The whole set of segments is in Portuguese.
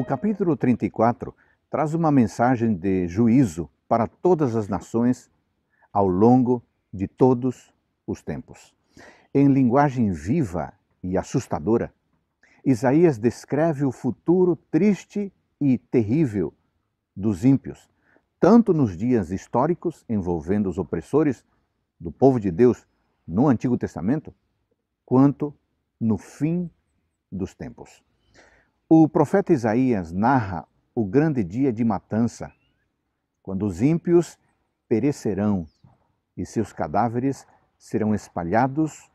O capítulo 34 traz uma mensagem de juízo para todas as nações ao longo de todos os tempos. Em linguagem viva e assustadora, Isaías descreve o futuro triste e terrível dos ímpios, tanto nos dias históricos envolvendo os opressores do povo de Deus no Antigo Testamento, quanto no fim dos tempos. O profeta Isaías narra o grande dia de matança, quando os ímpios perecerão e seus cadáveres serão espalhados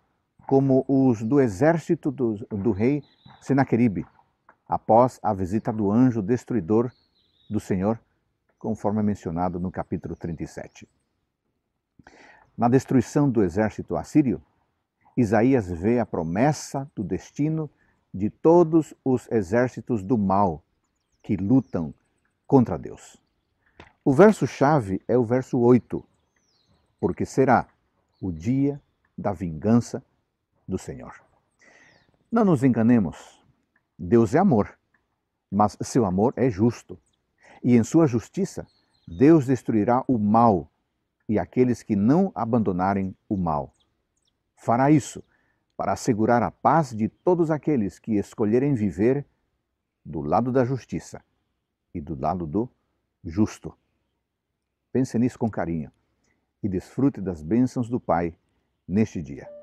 como os do exército do, do rei Senaqueribe, após a visita do anjo destruidor do Senhor, conforme é mencionado no capítulo 37. Na destruição do exército assírio, Isaías vê a promessa do destino de todos os exércitos do mal que lutam contra Deus. O verso-chave é o verso 8, porque será o dia da vingança do Senhor. Não nos enganemos, Deus é amor, mas seu amor é justo, e em sua justiça Deus destruirá o mal e aqueles que não abandonarem o mal. Fará isso para assegurar a paz de todos aqueles que escolherem viver do lado da justiça e do lado do justo. Pense nisso com carinho e desfrute das bênçãos do Pai neste dia.